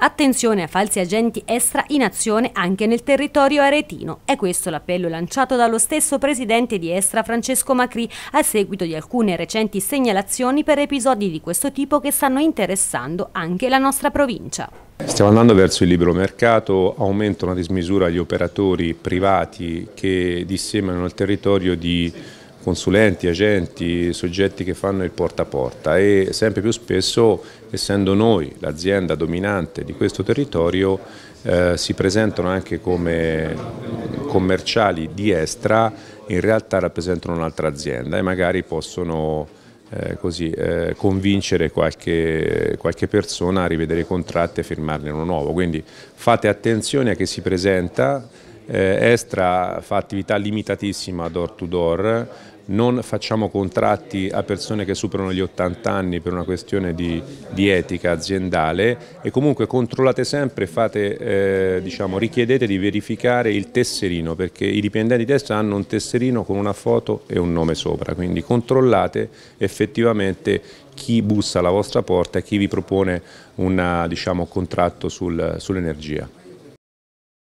Attenzione a falsi agenti extra in azione anche nel territorio aretino. È questo l'appello lanciato dallo stesso presidente di Estra Francesco Macri a seguito di alcune recenti segnalazioni per episodi di questo tipo che stanno interessando anche la nostra provincia. Stiamo andando verso il libero mercato, aumentano a dismisura gli operatori privati che disseminano il territorio di consulenti, agenti, soggetti che fanno il porta a porta e sempre più spesso, essendo noi l'azienda dominante di questo territorio, eh, si presentano anche come commerciali di Estra, in realtà rappresentano un'altra azienda e magari possono eh, così, eh, convincere qualche, qualche, persona a rivedere i contratti e firmarne uno nuovo. Quindi fate attenzione a chi si presenta eh, Estra fa attività limitatissima door to door, non facciamo contratti a persone che superano gli 80 anni per una questione di, di etica aziendale e comunque controllate sempre, fate, eh, diciamo, richiedete di verificare il tesserino perché i dipendenti di Estra hanno un tesserino con una foto e un nome sopra, quindi controllate effettivamente chi bussa alla vostra porta e chi vi propone un diciamo, contratto sul, sull'energia.